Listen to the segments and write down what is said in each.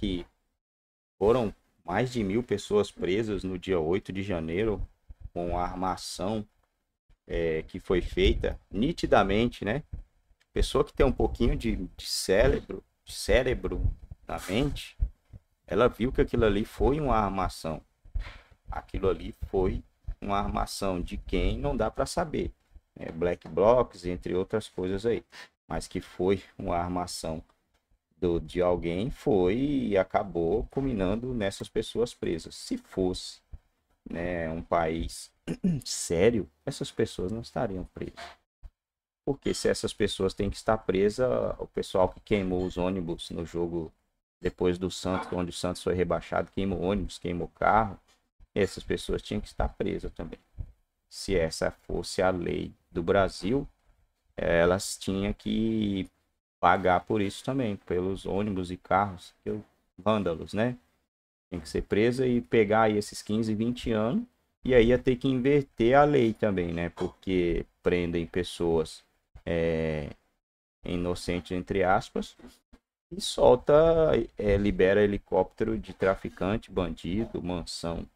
que foram mais de mil pessoas presas no dia 8 de janeiro com a armação é, que foi feita nitidamente, né? Pessoa que tem um pouquinho de, de cérebro, de cérebro na mente, ela viu que aquilo ali foi uma armação. Aquilo ali foi uma armação de quem não dá para saber. Né? Black Blocks, entre outras coisas aí. Mas que foi uma armação do, de alguém foi e acabou culminando nessas pessoas presas. Se fosse né, um país sério, essas pessoas não estariam presas. Porque se essas pessoas têm que estar presas, o pessoal que queimou os ônibus no jogo depois do Santos, onde o Santos foi rebaixado, queimou ônibus, queimou carro, essas pessoas tinham que estar presas também. Se essa fosse a lei do Brasil, elas tinham que pagar por isso também, pelos ônibus e carros, eu, vândalos, né? Tem que ser presa e pegar aí esses 15, 20 anos. E aí ia ter que inverter a lei também, né? Porque prendem pessoas é, inocentes, entre aspas, e solta, é, libera helicóptero de traficante, bandido, mansão.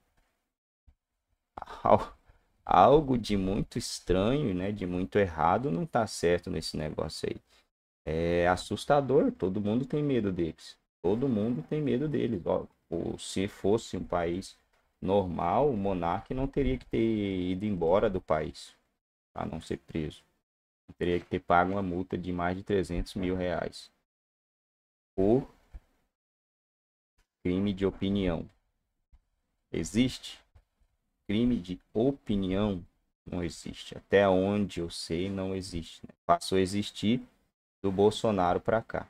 Algo de muito estranho, né? De muito errado não tá certo nesse negócio aí é assustador. Todo mundo tem medo deles. Todo mundo tem medo deles. Ó, se fosse um país normal, o monarca não teria que ter ido embora do país a não ser preso. Teria que ter pago uma multa de mais de 300 mil reais por crime de opinião. Existe? Crime de opinião não existe. Até onde eu sei, não existe. Né? Passou a existir do Bolsonaro para cá.